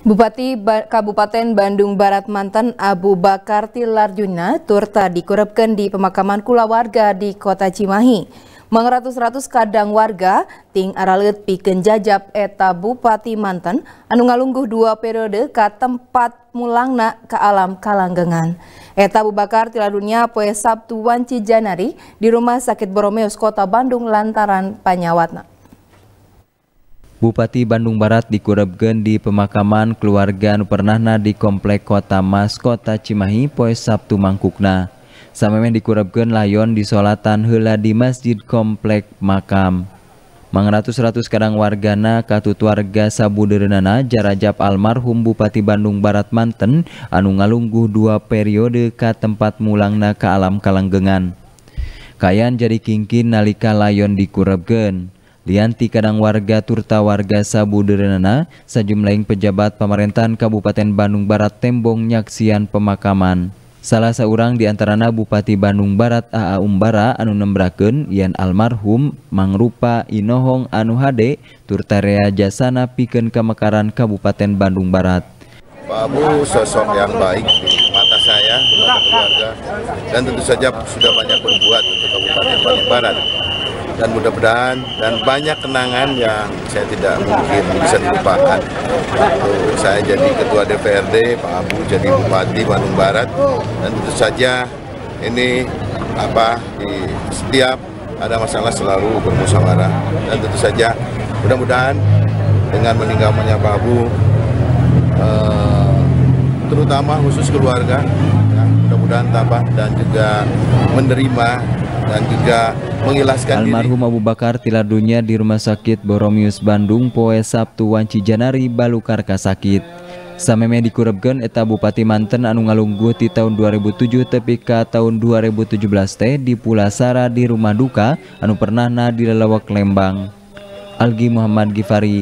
Bupati ba Kabupaten Bandung Barat Mantan Abu Bakar turut turta dikurebkan di pemakaman kula warga di kota Cimahi. Mengratus-ratus kadang warga ting aralit piken jajab eta Bupati Mantan anu ngalungguh dua periode ke tempat mulangna ke alam Kalanggengan. Eta Abu Bakar Tilarjuna poe Sabtu wanci Janari di Rumah Sakit Boromeus Kota Bandung lantaran panyawatna. Bupati Bandung Barat dikurebgen di pemakaman keluarga Nupernahna di Komplek Kota Mas, Kota Cimahi, Poes Sabtu Mangkukna. Samemeh dikurebgen layon di solatan hela di Masjid Komplek Makam. Mangratus-ratus kadang wargana katut warga Sabuderenana jarajab almarhum Bupati Bandung Barat Manten anu ngalungguh dua periode ke tempat mulangna ke alam kalanggengan. Kayan jadi kingkin nalika layon dikurebgen. Lianti kadang warga turta warga Sabu Derenana, sejumlah pejabat pemerintahan Kabupaten Bandung Barat tembong nyaksian pemakaman. Salah seorang di antarana Bupati Bandung Barat AA Umbara anu nembraken yen almarhum mangrupa Inohong anu hade rea jasana pikeun kemekaran Kabupaten Bandung Barat. Pak Abu sosok yang baik di mata saya, keluarga, dan tentu saja sudah banyak berbuat untuk Kabupaten Bandung Barat dan mudah-mudahan dan banyak kenangan yang saya tidak mungkin bisa dilupakan waktu saya jadi ketua DPRD Pak Abu jadi Bupati Bandung Barat dan tentu saja ini apa di setiap ada masalah selalu bermusyawarah dan tentu saja mudah-mudahan dengan meninggalnya Pak Abu eh, terutama khusus keluarga ya, mudah-mudahan tabah dan juga menerima dan juga mengilaskan Almarhum Abu Bakar tilar dunia di Rumah Sakit Boromius Bandung Poe Sabtu Wanci Janari Balukarka Sakit. Sameme dikurebkan eta Bupati Manten anu ngalungguh di tahun 2007 tepi ka tahun 2017 teh di Pulasara di rumah duka anu pernahna di lelawak Lembang. Algi Muhammad Gifari